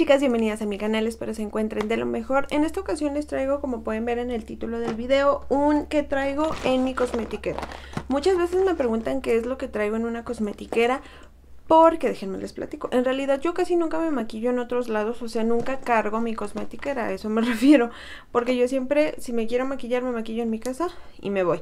chicas, bienvenidas a mi canal, espero se encuentren de lo mejor. En esta ocasión les traigo, como pueden ver en el título del video, un que traigo en mi cosmetiquera. Muchas veces me preguntan qué es lo que traigo en una cosmetiquera, porque déjenme les platico. En realidad yo casi nunca me maquillo en otros lados, o sea, nunca cargo mi cosmetiquera, a eso me refiero. Porque yo siempre, si me quiero maquillar, me maquillo en mi casa y me voy.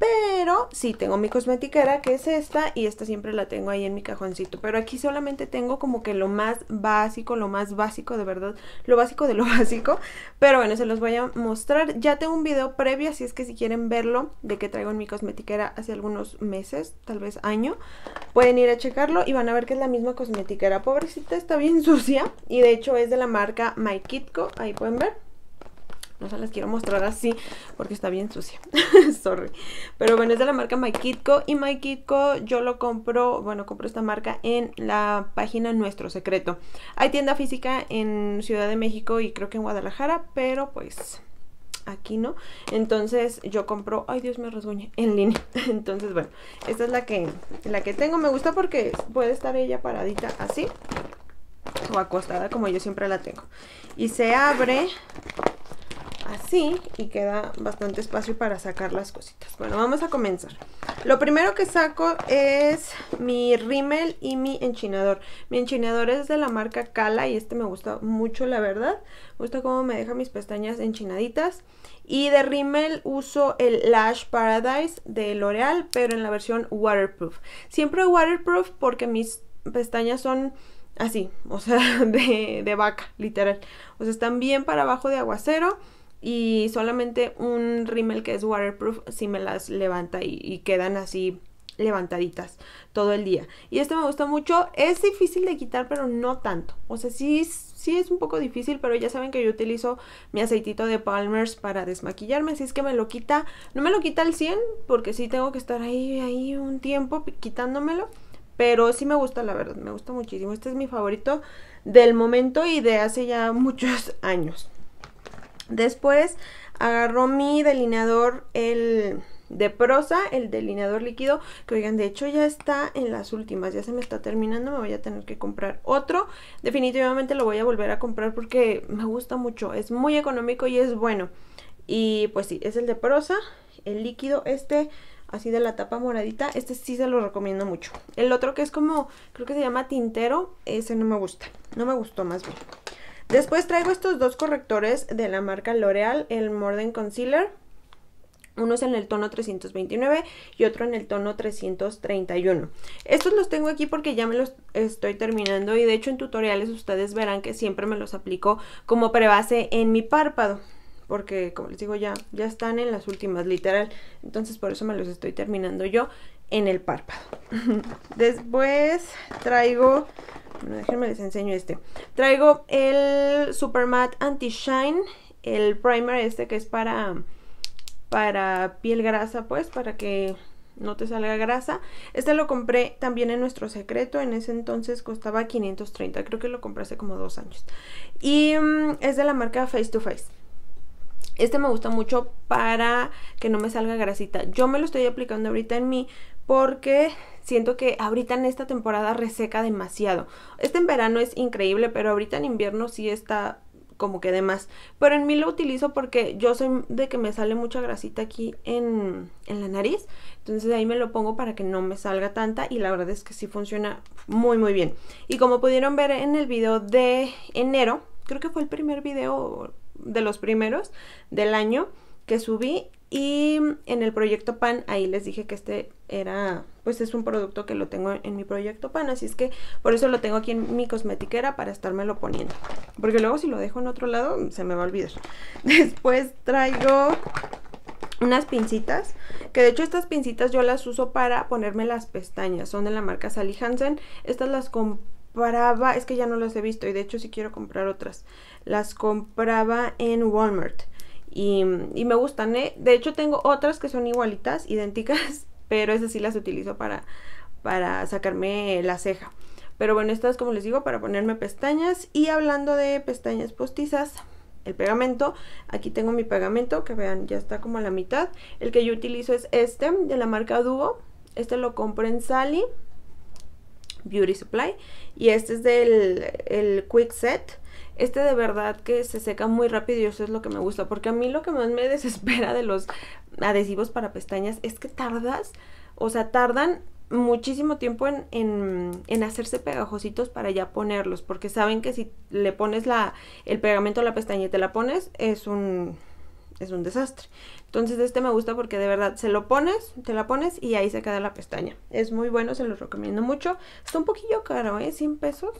Pero sí tengo mi cosmetiquera que es esta y esta siempre la tengo ahí en mi cajoncito. Pero aquí solamente tengo como que lo más básico, lo más básico de verdad, lo básico de lo básico. Pero bueno, se los voy a mostrar. Ya tengo un video previo, así es que si quieren verlo de que traigo en mi cosmetiquera hace algunos meses, tal vez año, pueden ir a checarlo y van a ver que es la misma cosmetiquera. Pobrecita, está bien sucia y de hecho es de la marca My Kitco, ahí pueden ver. No se las quiero mostrar así porque está bien sucia. Sorry. Pero bueno, es de la marca Mykitco Y Mykitco yo lo compro, bueno, compro esta marca en la página Nuestro Secreto. Hay tienda física en Ciudad de México y creo que en Guadalajara, pero pues aquí no. Entonces yo compro, ay Dios me resuene en línea. Entonces bueno, esta es la que, la que tengo. Me gusta porque puede estar ella paradita así o acostada como yo siempre la tengo. Y se abre así y queda bastante espacio para sacar las cositas. Bueno, vamos a comenzar. Lo primero que saco es mi rímel y mi enchinador. Mi enchinador es de la marca Kala y este me gusta mucho, la verdad. Me gusta cómo me deja mis pestañas enchinaditas. Y de rímel uso el Lash Paradise de L'Oreal, pero en la versión waterproof. Siempre waterproof porque mis pestañas son así, o sea, de, de, vaca, literal. O sea, están bien para abajo de aguacero y solamente un rímel que es waterproof si me las levanta y, quedan así levantaditas todo el día. Y este me gusta mucho, es difícil de quitar pero no tanto, o sea sí, sí es un poco difícil pero ya saben que yo utilizo mi aceitito de Palmer's para desmaquillarme, así es que me lo quita, no me lo quita al 100 porque sí tengo que estar ahí, ahí un tiempo quitándomelo. Pero sí me gusta, la verdad, me gusta muchísimo. Este es mi favorito del momento y de hace ya muchos años. Después agarró mi delineador, el de prosa, el delineador líquido, que oigan, de hecho ya está en las últimas, ya se me está terminando, me voy a tener que comprar otro. Definitivamente lo voy a volver a comprar porque me gusta mucho, es muy económico y es bueno. Y pues sí, es el de prosa, el líquido este, así de la tapa moradita, este sí se lo recomiendo mucho. El otro que es como, creo que se llama tintero, ese no me gusta, no me gustó más bien. Después traigo estos dos correctores de la marca L'Oreal, el Morden Concealer. Uno es en el tono 329 y otro en el tono 331. Estos los tengo aquí porque ya me los estoy terminando y de hecho en tutoriales ustedes verán que siempre me los aplico como prebase en mi párpado. Porque como les digo ya, ya están en las últimas literal. Entonces por eso me los estoy terminando yo en el párpado. Después traigo, bueno, déjenme les enseño este. Traigo el Super Matte Anti-Shine, el primer este que es para, para piel grasa, pues, para que no te salga grasa. Este lo compré también en nuestro secreto, en ese entonces costaba 530, creo que lo compré hace como dos años. Y mm, es de la marca Face to Face. Este me gusta mucho para que no me salga grasita. Yo me lo estoy aplicando ahorita en mi porque siento que ahorita en esta temporada reseca demasiado. Este en verano es increíble, pero ahorita en invierno sí está como que de más. Pero en mí lo utilizo porque yo soy de que me sale mucha grasita aquí en, en la nariz. Entonces ahí me lo pongo para que no me salga tanta y la verdad es que sí funciona muy muy bien. Y como pudieron ver en el video de enero, creo que fue el primer video de los primeros del año que subí y en el proyecto PAN, ahí les dije que este era, pues es un producto que lo tengo en mi proyecto PAN, así es que por eso lo tengo aquí en mi cosmetiquera para estármelo poniendo. Porque luego si lo dejo en otro lado, se me va a olvidar. Después traigo unas pincitas, que de hecho estas pincitas yo las uso para ponerme las pestañas, son de la marca Sally Hansen, estas las compraba, es que ya no las he visto y de hecho sí quiero comprar otras, las compraba en Walmart, y, me gustan, ¿eh? De hecho tengo otras que son igualitas, idénticas, pero esas sí las utilizo para, sacarme la ceja. Pero bueno, estas como les digo, para ponerme pestañas. Y hablando de pestañas postizas, el pegamento. Aquí tengo mi pegamento, que vean, ya está como a la mitad. El que yo utilizo es este, de la marca Duo. Este lo compré en Sally Beauty Supply. Y este es del el Quick Set este de verdad que se seca muy rápido y eso es lo que me gusta, porque a mí lo que más me desespera de los adhesivos para pestañas es que tardas, o sea, tardan muchísimo tiempo en, hacerse pegajositos para ya ponerlos, porque saben que si le pones la, el pegamento a la pestaña y te la pones, es un, es un desastre. Entonces este me gusta porque de verdad se lo pones, te la pones y ahí se queda la pestaña. Es muy bueno, se los recomiendo mucho. Está un poquillo caro, ¿eh? 100 pesos.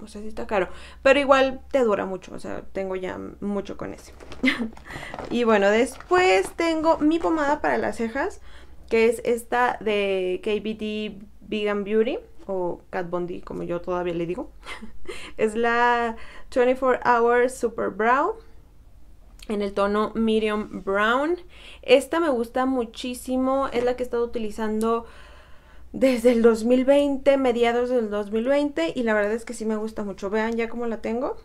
O pues, sea, sí está caro. Pero igual te dura mucho. O sea, tengo ya mucho con ese. y bueno, después tengo mi pomada para las cejas. Que es esta de KBD Vegan Beauty. O Cat Bondi, como yo todavía le digo. es la 24 Hour Super Brow en el tono medium brown. Esta me gusta muchísimo, es la que he estado utilizando desde el 2020, mediados del 2020, y la verdad es que sí me gusta mucho. Vean ya cómo la tengo.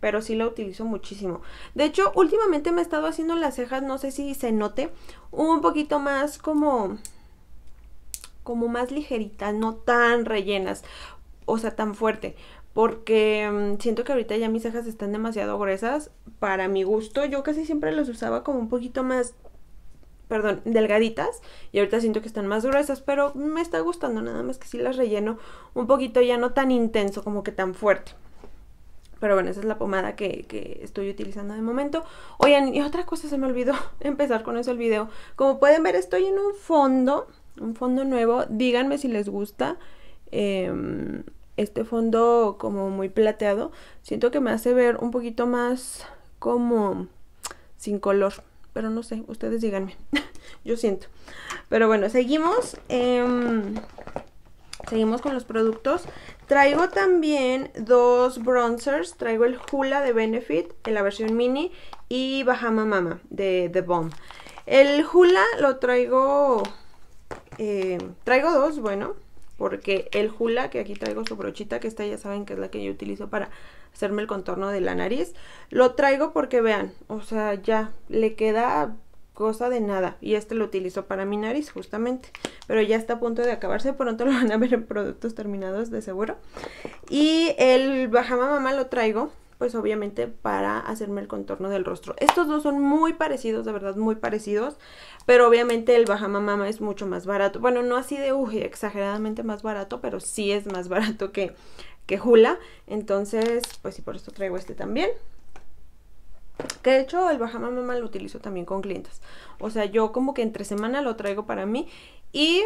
Pero sí la utilizo muchísimo. De hecho, últimamente me he estado haciendo las cejas, no sé si se note, un poquito más como... Como más ligeritas, no tan rellenas. O sea, tan fuerte. Porque mm, siento que ahorita ya mis cejas están demasiado gruesas para mi gusto. Yo casi siempre las usaba como un poquito más perdón, delgaditas y ahorita siento que están más gruesas, pero me está gustando, nada más que si las relleno un poquito ya no tan intenso como que tan fuerte. Pero bueno, esa es la pomada que, estoy utilizando de momento. Oigan, y otra cosa se me olvidó empezar con eso el video. Como pueden ver, estoy en un fondo, un fondo nuevo. Díganme si les gusta em, este fondo como muy plateado. Siento que me hace ver un poquito más como sin color pero no sé, ustedes díganme. Yo siento. Pero bueno, seguimos. Em, seguimos con los productos. Traigo también dos bronzers. Traigo el Hula de Benefit en la versión mini y Bahama Mama de The Bomb. El Hula lo traigo... Eh, traigo dos, bueno porque el hula, que aquí traigo su brochita, que esta ya saben que es la que yo utilizo para hacerme el contorno de la nariz, lo traigo porque vean, o sea, ya le queda cosa de nada y este lo utilizo para mi nariz justamente, pero ya está a punto de acabarse, pronto lo van a ver en productos terminados de seguro. Y el Bahama mamá lo traigo pues obviamente para hacerme el contorno del rostro. Estos dos son muy parecidos, de verdad, muy parecidos, pero obviamente el Bahama Mama es mucho más barato. Bueno, no así de exageradamente más barato, pero sí es más barato que, que Entonces, pues sí, por eso traigo este también. Que de hecho el Bahama Mama lo utilizo también con clientes. O sea, yo como que entre semana lo traigo para mí y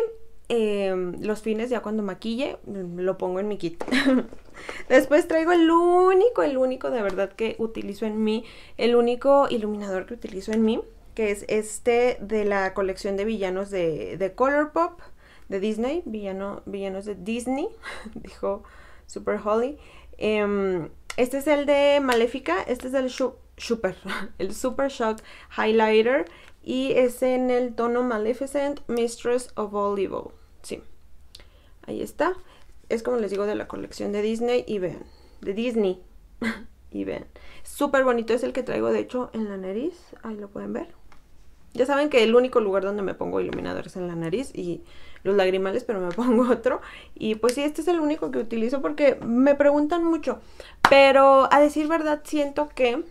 Em, los fines ya cuando maquille mm, lo pongo en mi kit. Después traigo el único, el único de verdad que utilizo en mí, el único iluminador que utilizo en mí, que es este de la colección de villanos de, Color Colourpop, de Disney, villano, villanos de Disney, dijo Super Holly. Em, este es el de Maléfica, este es el Super, el Super Shock Highlighter y es en el tono Maleficent Mistress of All Evil. Sí. Ahí está. Es como les digo de la colección de Disney y vean. De Disney. y vean. Súper bonito es el que traigo de hecho en la nariz. Ahí lo pueden ver. Ya saben que el único lugar donde me pongo iluminador es en la nariz y los lagrimales, pero me pongo otro. Y pues sí, este es el único que utilizo porque me preguntan mucho. Pero a decir verdad, siento que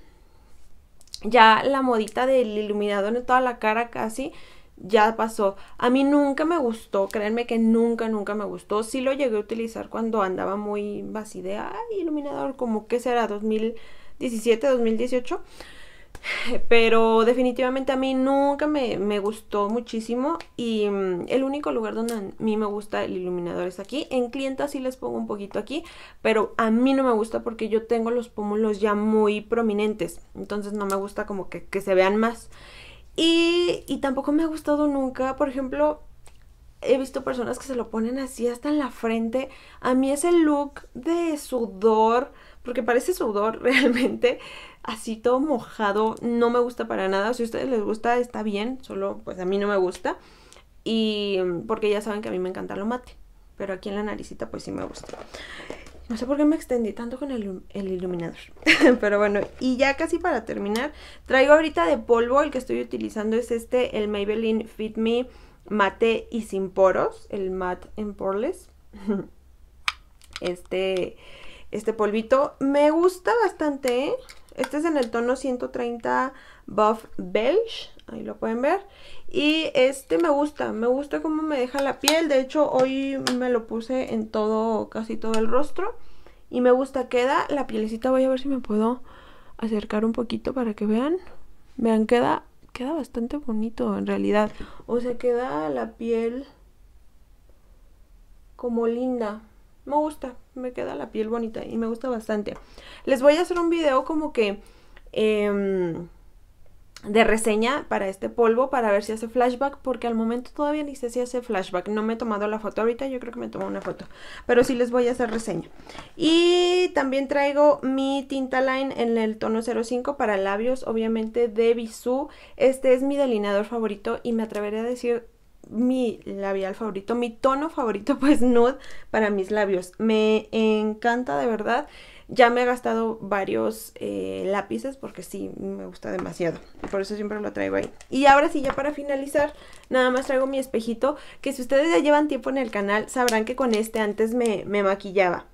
ya la modita del iluminador en toda la cara casi ya pasó. A mí nunca me gustó, créanme que nunca, nunca me gustó. Sí lo llegué a utilizar cuando andaba muy así de, ay, iluminador, como que será 2017, 2018. Pero definitivamente a mí nunca me, gustó muchísimo y mm, el único lugar donde a mí me gusta el iluminador es aquí. En clientas sí les pongo un poquito aquí, pero a mí no me gusta porque yo tengo los pómulos ya muy prominentes. Entonces no me gusta como que, que se vean más. Y, tampoco me ha gustado nunca, por ejemplo, he visto personas que se lo ponen así hasta en la frente. A mí ese look de sudor, porque parece sudor realmente, así todo mojado, no me gusta para nada. Si a ustedes les gusta, está bien, solo pues a mí no me gusta. Y porque ya saben que a mí me encanta lo mate, pero aquí en la naricita pues sí me gusta. No sé por qué me extendí tanto con el, iluminador. Pero bueno, y ya casi para terminar, traigo ahorita de polvo, el que estoy utilizando es este, el Maybelline Fit Me Mate y Sin Poros, el Matte en Poreless. Este, este polvito me gusta bastante, ¿eh? Este es en el tono 130 Buff Belge ahí lo pueden ver. Y este me gusta, me gusta cómo me deja la piel. De hecho, hoy me lo puse en todo, casi todo el rostro. Y me gusta, queda la pielecita. Voy a ver si me puedo acercar un poquito para que vean. Vean, queda, queda bastante bonito en realidad. O sea, queda la piel como linda. Me gusta, me queda la piel bonita y me gusta bastante. Les voy a hacer un video como que... Em, de reseña para este polvo para ver si hace flashback porque al momento todavía ni sé si hace flashback no me he tomado la foto ahorita yo creo que me tomo una foto pero sí les voy a hacer reseña y también traigo mi tinta line en el tono 05 para labios obviamente de Bisú este es mi delineador favorito y me atreveré a decir mi labial favorito mi tono favorito pues nude para mis labios me encanta de verdad ya me he gastado varios eh, lápices porque sí, me gusta demasiado. Por eso siempre lo traigo ahí. Y ahora sí, ya para finalizar, nada más traigo mi espejito. Que si ustedes ya llevan tiempo en el canal, sabrán que con este antes me, maquillaba.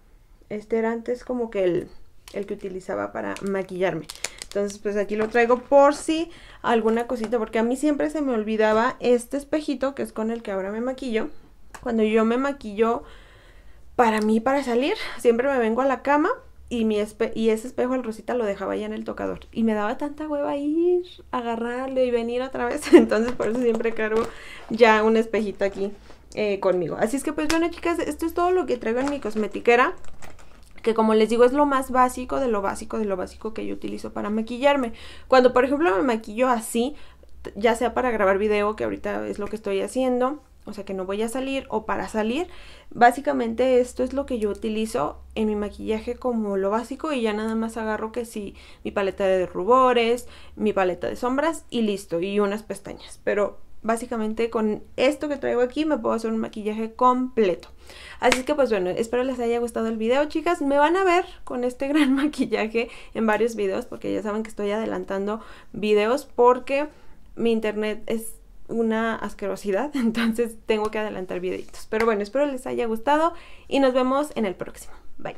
Este era antes como que el, el que utilizaba para maquillarme. Entonces, pues aquí lo traigo por si alguna cosita, porque a mí siempre se me olvidaba este espejito, que es con el que ahora me maquillo. Cuando yo me maquillo para mí, para salir, siempre me vengo a la cama y, mi y ese espejo al Rosita lo dejaba ya en el tocador. Y me daba tanta hueva ir, agarrarlo y venir otra vez. Entonces por eso siempre cargo ya un espejito aquí eh, conmigo. Así es que pues bueno chicas, esto es todo lo que traigo en mi cosmetiquera. Que como les digo es lo más básico de lo básico de lo básico que yo utilizo para maquillarme. Cuando por ejemplo me maquillo así, ya sea para grabar video, que ahorita es lo que estoy haciendo o sea que no voy a salir o para salir. Básicamente esto es lo que yo utilizo en mi maquillaje como lo básico y ya nada más agarro que sí mi paleta de rubores, mi paleta de sombras y listo, y unas pestañas. Pero básicamente con esto que traigo aquí me puedo hacer un maquillaje completo. Así que pues bueno, espero les haya gustado el video chicas. Me van a ver con este gran maquillaje en varios videos porque ya saben que estoy adelantando videos porque mi internet es una asquerosidad, entonces tengo que adelantar videitos. Pero bueno, espero les haya gustado y nos vemos en el próximo. Bye.